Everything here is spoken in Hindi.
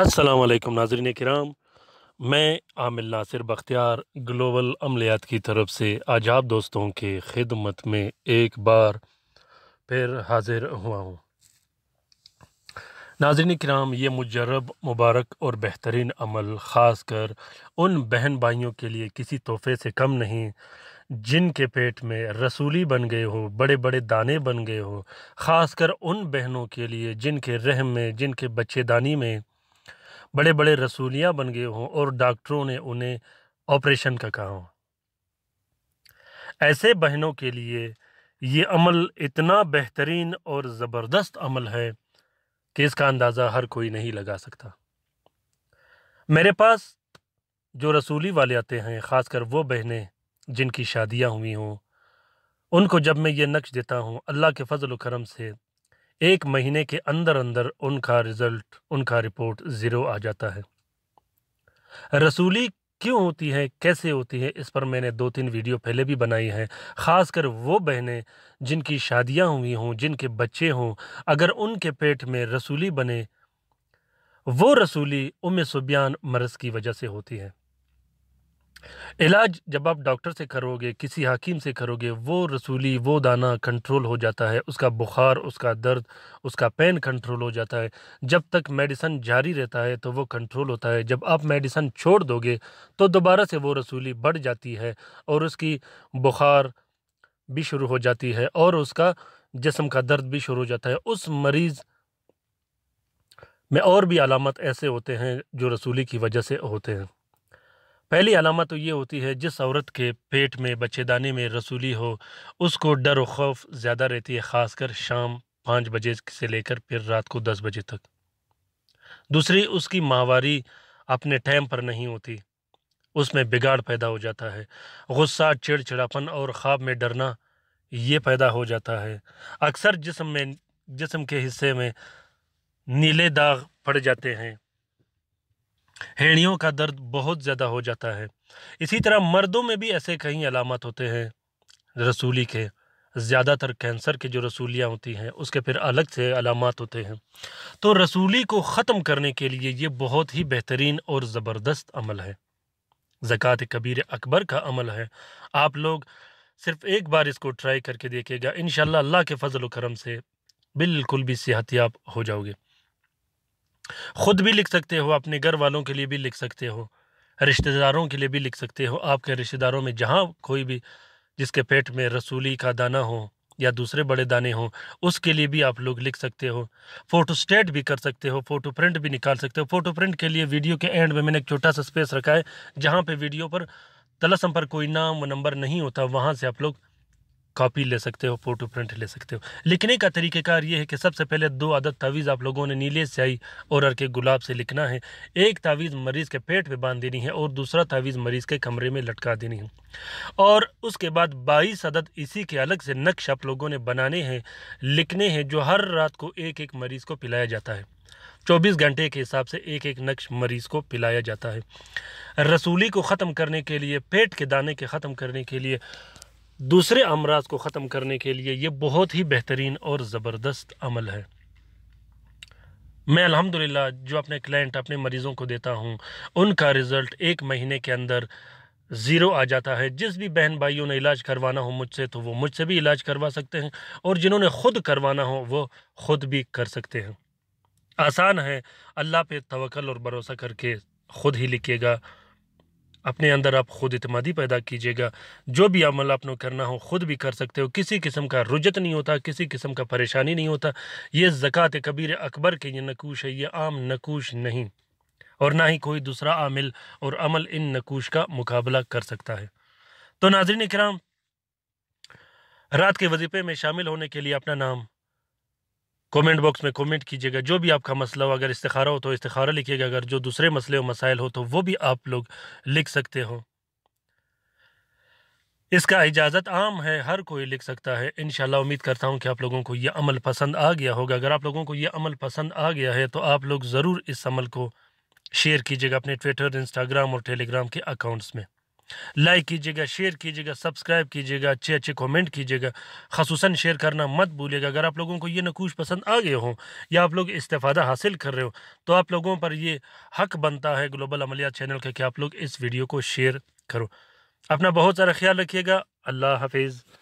असलकम नाजरन कराम मैं आमिल नासिर बख्तियार ग्लोबल अमलियात की तरफ से आज आप दोस्तों के खिदमत में एक बार फिर हाजिर हुआ हूँ नाजरन कराम ये मुजरब मुबारक और बेहतरीन अमल ख़ास कर उन बहन भाइयों के लिए किसी तोहफे से कम नहीं जिनके पेट में रसूली बन गए हो बड़े बड़े दाने बन गए हो ख़ास कर उन बहनों के लिए जिनके रहम में जिनके बच्चेदानी में बड़े बड़े रसूलियाँ बन गए हों और डॉक्टरों ने उन्हें ऑपरेशन का कहा हो ऐसे बहनों के लिए ये अमल इतना बेहतरीन और ज़बरदस्त अमल है कि इसका अंदाज़ा हर कोई नहीं लगा सकता मेरे पास जो रसूली वाले आते हैं ख़ासकर वो बहनें जिनकी शादियाँ हुई हों उनको जब मैं ये नक्श देता हूँ अल्लाह के फजल करम से एक महीने के अंदर अंदर उनका रिज़ल्ट उनका रिपोर्ट ज़ीरो आ जाता है रसूली क्यों होती है कैसे होती है इस पर मैंने दो तीन वीडियो पहले भी बनाई हैं ख़ासकर वो बहनें जिनकी शादियां हुई हों जिनके बच्चे हों अगर उनके पेट में रसूली बने वो रसूली उम सुबियान मरस की वजह से होती है इलाज जब आप डॉक्टर से करोगे किसी हकीम से करोगे वो रसूली वो दाना कंट्रोल हो जाता है उसका बुखार उसका दर्द उसका पेन कंट्रोल हो जाता है जब तक मेडिसन जारी रहता है तो वो कंट्रोल होता है जब आप मेडिसन छोड़ दोगे तो दोबारा से वो रसूली बढ़ जाती है और उसकी बुखार भी शुरू हो जाती है और उसका जिसम का दर्द भी शुरू हो जाता है उस मरीज़ में और भी अलामत ऐसे होते हैं जो रसूली की वजह से होते हैं पहली अलामत तो ये होती है जिस औरत के पेट में बच्चेदानी में रसूली हो उसको डर व खौफ ज़्यादा रहती है ख़ासकर शाम पाँच बजे से लेकर फिर रात को दस बजे तक दूसरी उसकी माहवारी अपने टाइम पर नहीं होती उसमें बिगाड़ पैदा हो जाता है गुस्सा चिड़चिड़ापन और ख्वाब में डरना ये पैदा हो जाता है अक्सर जिसम में जिसम के हिस्से में नीले दाग पड़ जाते हैं हेणियों का दर्द बहुत ज़्यादा हो जाता है इसी तरह मर्दों में भी ऐसे कई अलामत होते हैं रसूली के ज़्यादातर कैंसर के जो रसूलियाँ होती हैं उसके फिर अलग से अलामत होते हैं तो रसूली को ख़त्म करने के लिए ये बहुत ही बेहतरीन और ज़बरदस्त अमल है ज़क़़त कबीर अकबर का अमल है आप लोग सिर्फ़ एक बार इसको ट्राई करके देखेगा इन अल्लाह के फ़जल करम से बिल्कुल भी सेहतियाब हो जाओगे खुद भी लिख सकते हो अपने घर वालों के लिए भी लिख सकते हो रिश्तेदारों के लिए भी लिख सकते हो आपके रिश्तेदारों में जहाँ कोई भी जिसके पेट में रसूली का दाना हो या दूसरे बड़े दाने हों उसके लिए भी आप लोग लिख सकते हो फोटो स्टेट भी कर सकते हो फोटो प्रिंट भी निकाल सकते हो फोटो प्रिंट के लिए वीडियो के एंड में मैंने एक छोटा सा स्पेस रखा है जहाँ पे वीडियो पर तलसम पर कोई नाम व नंबर नहीं होता वहाँ से आप लोग कॉपी ले सकते हो फोटो प्रिंट ले सकते हो लिखने का तरीक़ेकार ये है कि सबसे पहले दो आदत तावीज़ आप लोगों ने नीले स्याही और अर के गुलाब से लिखना है एक तावीज़ मरीज़ के पेट पे बांध देनी है और दूसरा तावीज़ मरीज़ के कमरे में लटका देनी है और उसके बाद बाईस अदद इसी के अलग से नक्श आप लोगों ने बनाने हैं लिखने हैं जो हर रात को एक एक मरीज़ को पिलाया जाता है चौबीस घंटे के हिसाब से एक एक नक्श मरीज़ को पिलाया जाता है रसूली को ख़त्म करने के लिए पेट के दाने के ख़त्म करने के लिए दूसरे अमराज को ख़त्म करने के लिए ये बहुत ही बेहतरीन और ज़बरदस्त अमल है मैं अल्हम्दुलिल्लाह जो अपने क्लाइंट अपने मरीज़ों को देता हूँ उनका रिज़ल्ट एक महीने के अंदर ज़ीरो आ जाता है जिस भी बहन भाइयों ने इलाज करवाना हो मुझसे तो वो मुझसे भी इलाज करवा सकते हैं और जिन्होंने ख़ुद करवाना हो वो ख़ुद भी कर सकते हैं आसान है अल्लाह पे तवक्ल और भरोसा करके ख़ुद ही लिखिएगा अपने अंदर आप खुद इतमादी पैदा कीजिएगा जो भी अमल आपने करना हो खुद भी कर सकते हो किसी किस्म का रुजत नहीं होता किसी किस्म का परेशानी नहीं होता ये ज़क़़त कबीर अकबर के ये नकूश है ये आम नकूश नहीं और ना ही कोई दूसरा आमिल और अमल इन नकूश का मुकाबला कर सकता है तो नाजरन कराम रात के वजीफे में शामिल होने के लिए अपना नाम कमेंट बॉक्स में कमेंट कीजिएगा जो भी आपका मसला हो अगर इस्तारा हो तो इस्तारा लिखिएगा अगर जो दूसरे मसले और मसाइल हो तो वो भी आप लोग लिख सकते हो इसका इजाज़त आम है हर कोई लिख सकता है इन उम्मीद करता हूँ कि आप लोगों को ये अमल पसंद आ गया होगा अगर आप लोगों को ये अमल पसंद आ गया है तो आप लोग ज़रूर इस अमल को शेयर कीजिएगा अपने ट्विटर इंस्टाग्राम और टेलीग्राम के अकाउंट्स में लाइक कीजिएगा शेयर कीजिएगा सब्सक्राइब कीजिएगा अच्छे अच्छे कमेंट कीजिएगा खसूस शेयर करना मत भूलिएगा अगर आप लोगों को ये नकूश पसंद आ गए हों या आप लोग इस्तेफादा हासिल कर रहे हो तो आप लोगों पर ये हक बनता है ग्लोबल अमलियात चैनल का कि आप लोग इस वीडियो को शेयर करो अपना बहुत सारा ख्याल रखिएगा अल्लाह हाफिज़